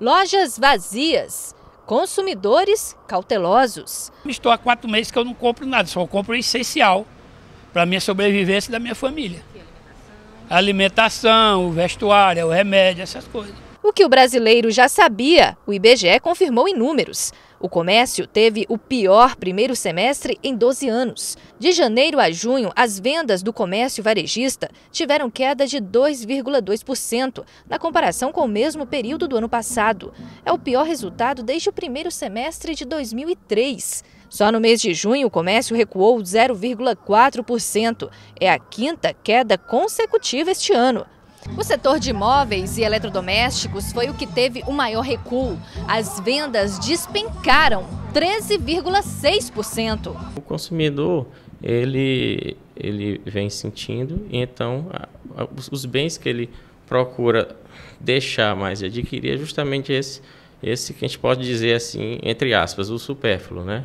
Lojas vazias, consumidores cautelosos. Estou há quatro meses que eu não compro nada, só compro o essencial para a minha sobrevivência e da minha família. alimentação, o vestuário, é o remédio, essas coisas. O que o brasileiro já sabia, o IBGE confirmou em números. O comércio teve o pior primeiro semestre em 12 anos. De janeiro a junho, as vendas do comércio varejista tiveram queda de 2,2% na comparação com o mesmo período do ano passado. É o pior resultado desde o primeiro semestre de 2003. Só no mês de junho, o comércio recuou 0,4%. É a quinta queda consecutiva este ano. O setor de imóveis e eletrodomésticos foi o que teve o maior recuo. As vendas despencaram 13,6%. O consumidor ele, ele vem sentindo, e então os bens que ele procura deixar mais e adquirir é justamente esse, esse que a gente pode dizer assim, entre aspas, o supérfluo, né?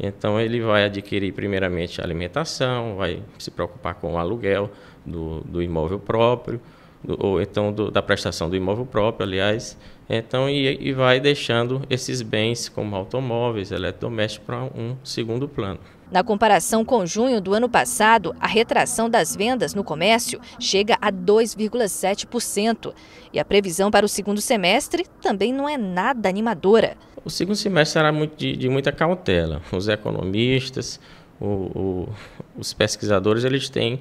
Então ele vai adquirir primeiramente a alimentação, vai se preocupar com o aluguel do, do imóvel próprio, ou então do, da prestação do imóvel próprio, aliás. Então, e, e vai deixando esses bens, como automóveis, eletrodomésticos, para um segundo plano. Na comparação com junho do ano passado, a retração das vendas no comércio chega a 2,7%. E a previsão para o segundo semestre também não é nada animadora. O segundo semestre será muito, de, de, muita cautela. Os economistas, o, o, os pesquisadores, eles têm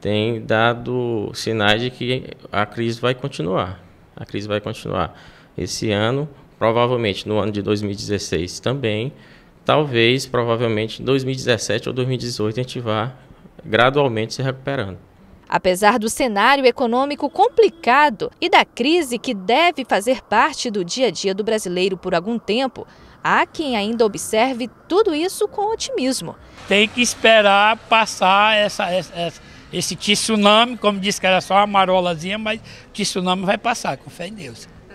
tem dado sinais de que a crise vai continuar. A crise vai continuar esse ano, provavelmente no ano de 2016 também, talvez, provavelmente, em 2017 ou 2018 a gente vá gradualmente se recuperando. Apesar do cenário econômico complicado e da crise que deve fazer parte do dia a dia do brasileiro por algum tempo, há quem ainda observe tudo isso com otimismo. Tem que esperar passar essa, essa esse tsunami, como disse que era só uma marolazinha, mas tsunami vai passar, com fé em Deus.